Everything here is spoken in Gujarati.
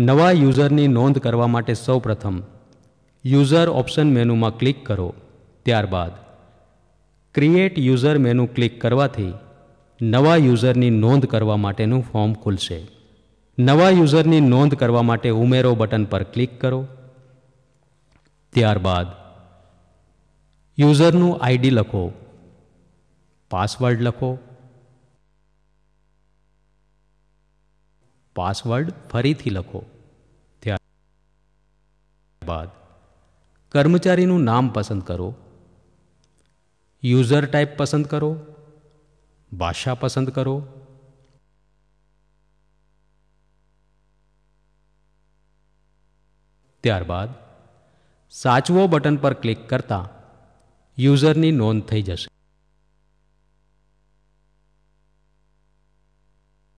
નવા યુઝરની નોંધ કરવા માટે સૌપ્રથમ યુઝર ઓપ્શન મેનુમાં ક્લિક કરો ત્યારબાદ ક્રિએટ યુઝર મેનુ ક્લિક કરવાથી નવા યુઝરની નોંધ કરવા માટેનું ફોર્મ ખુલશે નવા યુઝરની નોંધ કરવા માટે ઉમેરો બટન પર ક્લિક કરો ત્યારબાદ યુઝરનું આઈડી લખો પાસવર્ડ લખો પાસવર્ડ ફરીથી લખો ત્યારબાદ કર્મચારીનું નામ પસંદ કરો યુઝર ટાઈપ પસંદ કરો ભાષા પસંદ કરો ત્યારબાદ સાચવો બટન પર ક્લિક કરતા યુઝરની નોંધ થઈ જશે